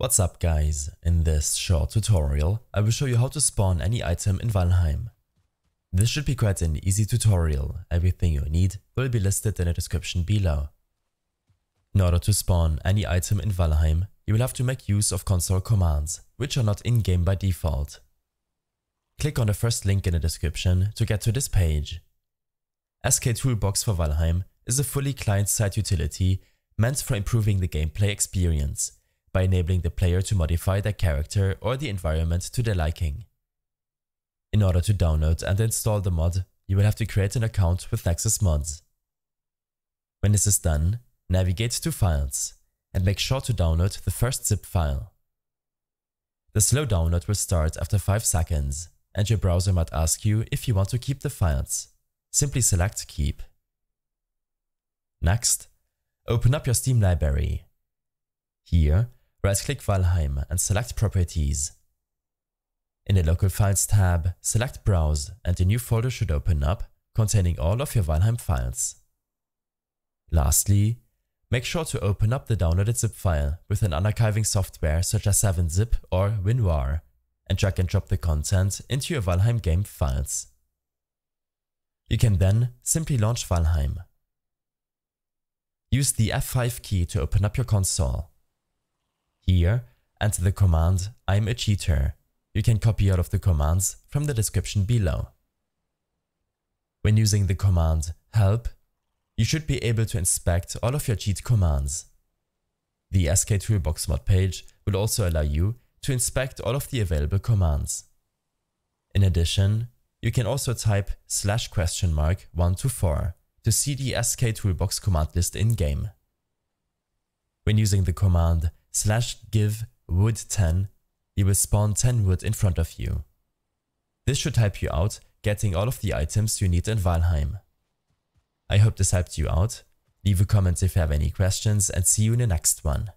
What's up guys, in this short tutorial I will show you how to spawn any item in Valheim. This should be quite an easy tutorial, everything you need will be listed in the description below. In order to spawn any item in Valheim, you will have to make use of console commands, which are not in-game by default. Click on the first link in the description to get to this page. SK Toolbox for Valheim is a fully client-side utility meant for improving the gameplay experience by enabling the player to modify their character or the environment to their liking. In order to download and install the mod, you will have to create an account with Nexus Mods. When this is done, navigate to Files and make sure to download the first zip file. The slow download will start after 5 seconds, and your browser might ask you if you want to keep the files. Simply select Keep. Next, open up your Steam library. Here, right-click Valheim and select Properties. In the Local Files tab, select Browse and a new folder should open up containing all of your Valheim files. Lastly, make sure to open up the downloaded zip file with an unarchiving software such as 7-zip or WinRAR and drag and drop the content into your Valheim game files. You can then simply launch Valheim. Use the F5 key to open up your console here, and the command I'm a cheater. You can copy out of the commands from the description below. When using the command help, you should be able to inspect all of your cheat commands. The SK Toolbox mod page will also allow you to inspect all of the available commands. In addition, you can also type slash question mark 1 to 4 to see the SK Toolbox command list in-game. When using the command slash give wood 10, you will spawn 10 wood in front of you. This should help you out getting all of the items you need in Valheim. I hope this helped you out. Leave a comment if you have any questions and see you in the next one.